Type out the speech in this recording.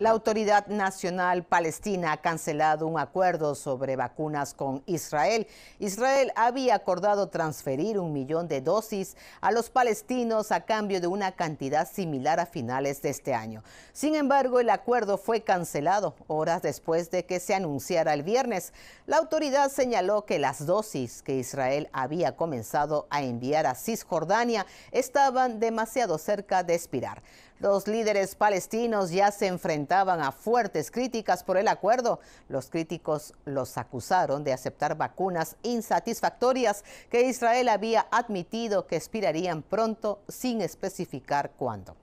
La Autoridad Nacional Palestina ha cancelado un acuerdo sobre vacunas con Israel. Israel había acordado transferir un millón de dosis a los palestinos a cambio de una cantidad similar a finales de este año. Sin embargo, el acuerdo fue cancelado horas después de que se anunciara el viernes. La autoridad señaló que las dosis que Israel había comenzado a enviar a Cisjordania estaban demasiado cerca de expirar. Los líderes palestinos ya se enfrentaban a fuertes críticas por el acuerdo. Los críticos los acusaron de aceptar vacunas insatisfactorias que Israel había admitido que expirarían pronto sin especificar cuándo.